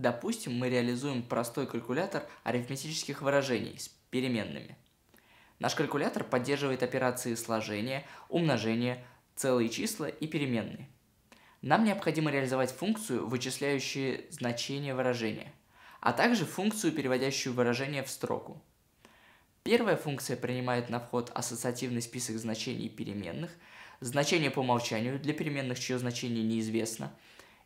Допустим, мы реализуем простой калькулятор арифметических выражений с переменными. Наш калькулятор поддерживает операции сложения, умножения, целые числа и переменные. Нам необходимо реализовать функцию, вычисляющую значение выражения, а также функцию, переводящую выражение в строку. Первая функция принимает на вход ассоциативный список значений переменных, значение по умолчанию для переменных, чье значение неизвестно –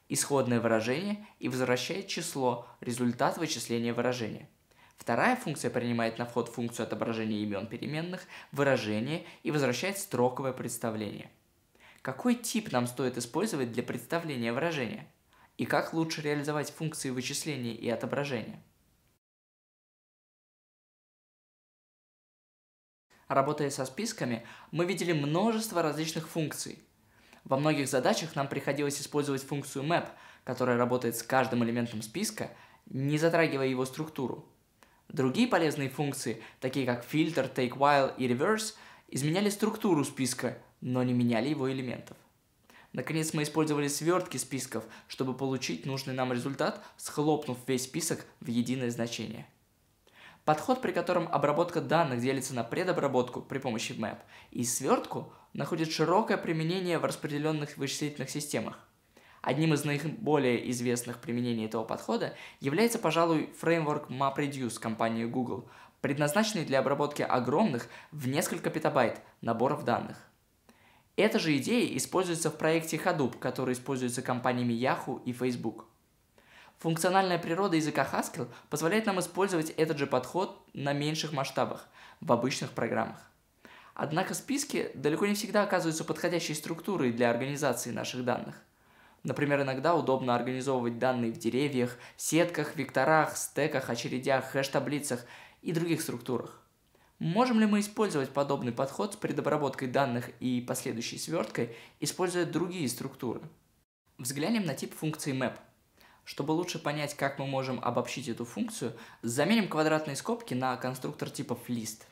исходное выражение и возвращает число, результат вычисления выражения. Вторая функция принимает на вход функцию отображения имен переменных, выражение и возвращает строковое представление. Какой тип нам стоит использовать для представления выражения? И как лучше реализовать функции вычисления и отображения? Работая со списками, мы видели множество различных функций – во многих задачах нам приходилось использовать функцию map, которая работает с каждым элементом списка, не затрагивая его структуру. Другие полезные функции, такие как filter, take while и reverse, изменяли структуру списка, но не меняли его элементов. Наконец мы использовали свертки списков, чтобы получить нужный нам результат, схлопнув весь список в единое значение. Подход, при котором обработка данных делится на предобработку при помощи map и свертку, находит широкое применение в распределенных вычислительных системах. Одним из наиболее известных применений этого подхода является, пожалуй, фреймворк MapReduce компании Google, предназначенный для обработки огромных в несколько петабайт наборов данных. Эта же идея используется в проекте Hadoop, который используется компаниями Yahoo и Facebook – Функциональная природа языка Haskell позволяет нам использовать этот же подход на меньших масштабах, в обычных программах. Однако списки далеко не всегда оказываются подходящей структурой для организации наших данных. Например, иногда удобно организовывать данные в деревьях, сетках, векторах, стеках, очередях, хэш-таблицах и других структурах. Можем ли мы использовать подобный подход с предобработкой данных и последующей сверткой, используя другие структуры? Взглянем на тип функции map – чтобы лучше понять, как мы можем обобщить эту функцию, заменим квадратные скобки на конструктор типа list.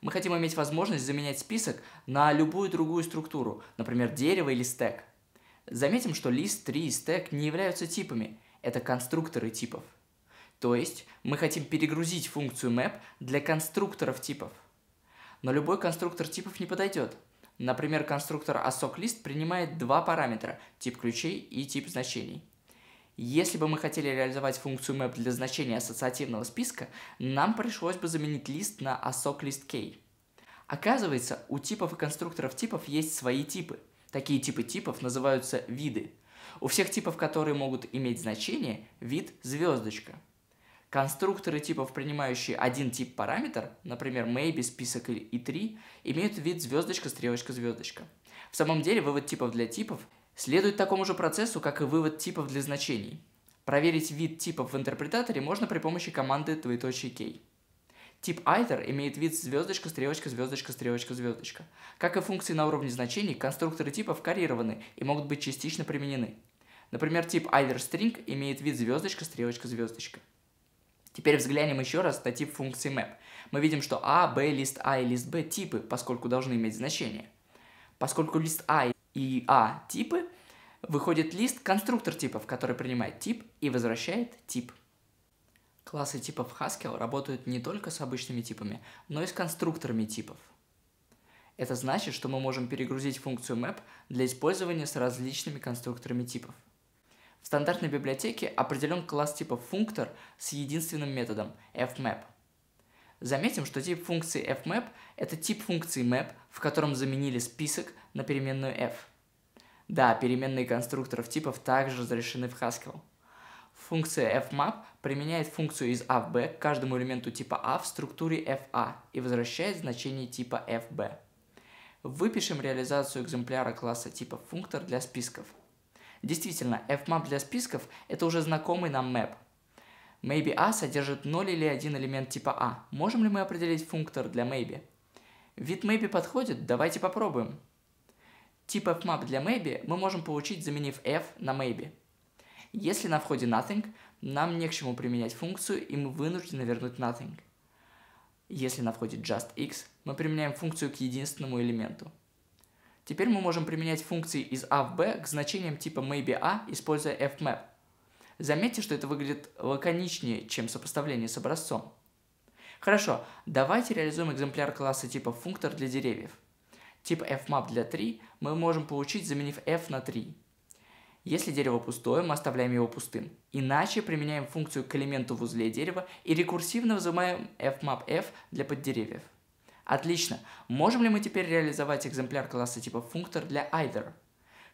Мы хотим иметь возможность заменять список на любую другую структуру, например, дерево или стек. Заметим, что list, tree, и стек не являются типами, это конструкторы типов. То есть мы хотим перегрузить функцию map для конструкторов типов. Но любой конструктор типов не подойдет. Например, конструктор ASOCList принимает два параметра – тип ключей и тип значений – если бы мы хотели реализовать функцию map для значения ассоциативного списка, нам пришлось бы заменить лист на assoc list k. Оказывается, у типов и конструкторов типов есть свои типы. Такие типы типов называются виды. У всех типов, которые могут иметь значение, вид – звездочка. Конструкторы типов, принимающие один тип параметр, например, maybe, список и 3, имеют вид звездочка, стрелочка, звездочка. В самом деле, вывод типов для типов Следует такому же процессу, как и вывод типов для значений. Проверить вид типов в интерпретаторе можно при помощи команды двоеточие k. Тип either имеет вид звездочка, стрелочка, звездочка, стрелочка, звездочка. Как и функции на уровне значений, конструкторы типов карированы и могут быть частично применены. Например, тип either string имеет вид звездочка, стрелочка, звездочка. Теперь взглянем еще раз на тип функции map. Мы видим, что a, а, b, лист a а и лист b – типы, поскольку должны иметь значение. Поскольку лист a а и и А типы, выходит лист конструктор типов, который принимает тип и возвращает тип. Классы типов Haskell работают не только с обычными типами, но и с конструкторами типов. Это значит, что мы можем перегрузить функцию map для использования с различными конструкторами типов. В стандартной библиотеке определен класс типа функтор с единственным методом fmap. Заметим, что тип функции fmap – это тип функции map, в котором заменили список на переменную f. Да, переменные конструкторов типов также разрешены в Haskell. Функция fmap применяет функцию из a в b к каждому элементу типа a в структуре fa и возвращает значение типа fb. Выпишем реализацию экземпляра класса типа функтор для списков. Действительно, fmap для списков – это уже знакомый нам map. Maybe a содержит 0 или 1 элемент типа a. Можем ли мы определить функтор для maybe? Вид maybe подходит, давайте попробуем. Тип fmap для maybe мы можем получить, заменив f на maybe. Если на входе nothing, нам не к чему применять функцию, и мы вынуждены вернуть nothing. Если на входе just x, мы применяем функцию к единственному элементу. Теперь мы можем применять функции из a а в b к значениям типа maybe a, а, используя fmap. Заметьте, что это выглядит лаконичнее, чем сопоставление с образцом. Хорошо, давайте реализуем экземпляр класса типа функтор для деревьев. Тип fmap для 3 мы можем получить, заменив f на 3. Если дерево пустое, мы оставляем его пустым. Иначе применяем функцию к элементу в узле дерева и рекурсивно взымаем fmap_f для поддеревьев. Отлично. Можем ли мы теперь реализовать экземпляр класса типа функтор для either?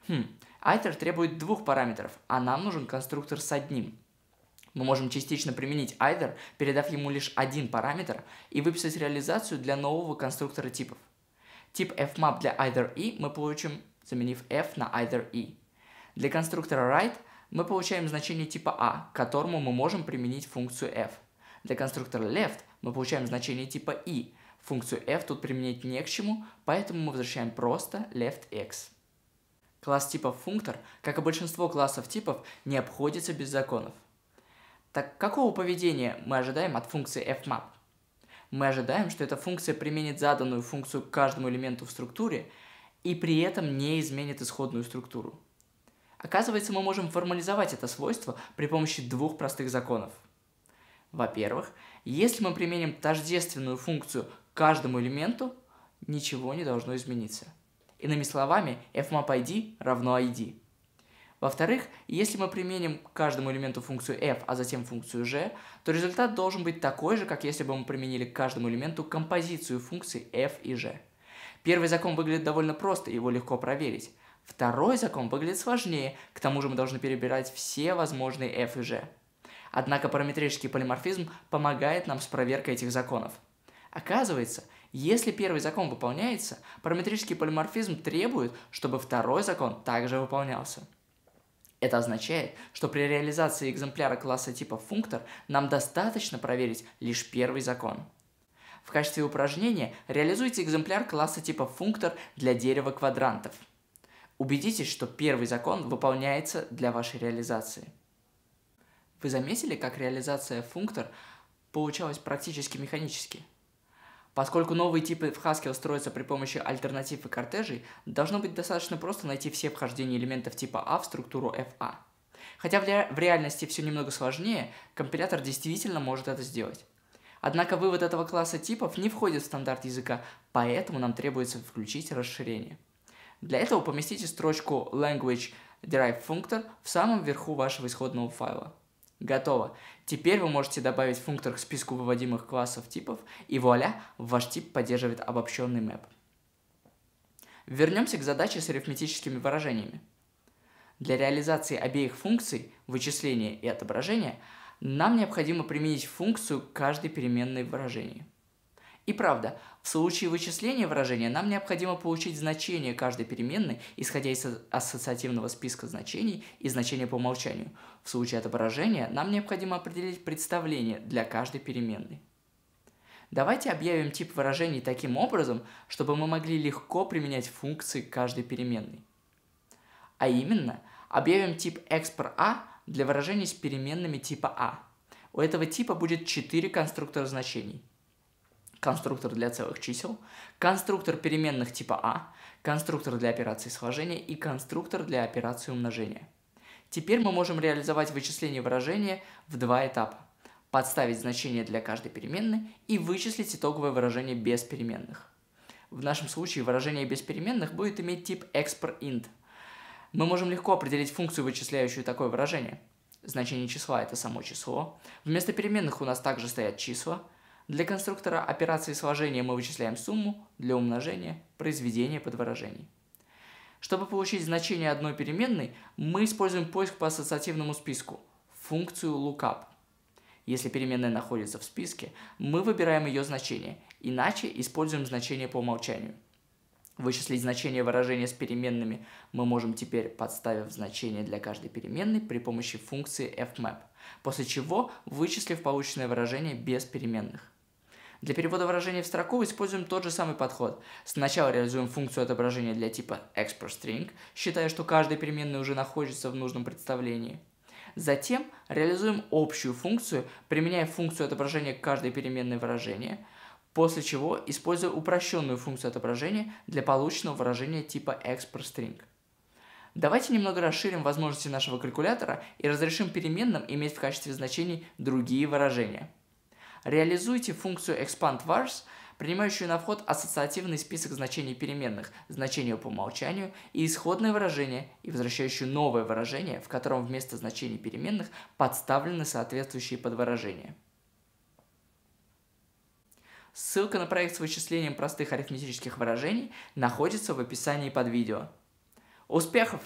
Хм, either требует двух параметров, а нам нужен конструктор с одним. Мы можем частично применить either, передав ему лишь один параметр, и выписать реализацию для нового конструктора типов. Тип fmap для either e мы получим, заменив f на either e. Для конструктора right мы получаем значение типа a, к которому мы можем применить функцию f. Для конструктора left мы получаем значение типа i. E. Функцию f тут применять не к чему, поэтому мы возвращаем просто Left x. Класс типов функтор, как и большинство классов типов, не обходится без законов. Так какого поведения мы ожидаем от функции fmap? Мы ожидаем, что эта функция применит заданную функцию к каждому элементу в структуре и при этом не изменит исходную структуру. Оказывается, мы можем формализовать это свойство при помощи двух простых законов. Во-первых, если мы применим тождественную функцию к каждому элементу, ничего не должно измениться. Иными словами, f_map_id равно id. Во-вторых, если мы применим к каждому элементу функцию f, а затем функцию g, то результат должен быть такой же, как если бы мы применили к каждому элементу композицию функций f и g. Первый закон выглядит довольно просто, его легко проверить. Второй закон выглядит сложнее, к тому же мы должны перебирать все возможные f и g. Однако параметрический полиморфизм помогает нам с проверкой этих законов. Оказывается, если первый закон выполняется, параметрический полиморфизм требует, чтобы второй закон также выполнялся. Это означает, что при реализации экземпляра класса типа функтор нам достаточно проверить лишь первый закон. В качестве упражнения реализуйте экземпляр класса типа функтор для дерева квадрантов. Убедитесь, что первый закон выполняется для вашей реализации. Вы заметили, как реализация функтор получалась практически механически? Поскольку новые типы в Haskell строятся при помощи альтернатив и кортежей, должно быть достаточно просто найти все вхождения элементов типа А в структуру FA. Хотя в реальности все немного сложнее, компилятор действительно может это сделать. Однако вывод этого класса типов не входит в стандарт языка, поэтому нам требуется включить расширение. Для этого поместите строчку language derived functor в самом верху вашего исходного файла. Готово. Теперь вы можете добавить функтор к списку выводимых классов типов, и вуаля, ваш тип поддерживает обобщенный мэп. Вернемся к задаче с арифметическими выражениями. Для реализации обеих функций, вычисления и отображения, нам необходимо применить функцию каждой переменной выражения. выражении. И правда, в случае вычисления выражения нам необходимо получить значение каждой переменной, исходя из ассоциативного списка значений и значения по умолчанию. В случае отображения нам необходимо определить представление для каждой переменной. Давайте объявим тип выражений таким образом, чтобы мы могли легко применять функции каждой переменной. А именно, объявим тип expr a для выражений с переменными типа а. У этого типа будет 4 конструктора значений конструктор для целых чисел, конструктор переменных типа А, конструктор для операции сложения и конструктор для операции умножения. Теперь мы можем реализовать вычисление выражения в два этапа. Подставить значение для каждой переменной и вычислить итоговое выражение без переменных. В нашем случае выражение без переменных будет иметь тип expr_int. Мы можем легко определить функцию, вычисляющую такое выражение. Значение числа – это само число. Вместо переменных у нас также стоят числа – для конструктора операции сложения мы вычисляем сумму, для умножения – произведение подвыражений. Чтобы получить значение одной переменной, мы используем поиск по ассоциативному списку – функцию lookup. Если переменная находится в списке, мы выбираем ее значение, иначе используем значение по умолчанию. Вычислить значение выражения с переменными мы можем теперь, подставив значение для каждой переменной при помощи функции fmap, после чего вычислив полученное выражение без переменных. Для перевода выражения в строку используем тот же самый подход. Сначала реализуем функцию отображения для типа expressString, считая, что каждая переменная уже находится в нужном представлении. Затем реализуем общую функцию, применяя функцию отображения к каждой переменной выражения, после чего используя упрощенную функцию отображения для полученного выражения типа expressString. Давайте немного расширим возможности нашего калькулятора и разрешим переменным иметь в качестве значений другие выражения – Реализуйте функцию expandVars, принимающую на вход ассоциативный список значений переменных, значения по умолчанию и исходное выражение, и возвращающую новое выражение, в котором вместо значений переменных подставлены соответствующие подвыражения. Ссылка на проект с вычислением простых арифметических выражений находится в описании под видео. Успехов!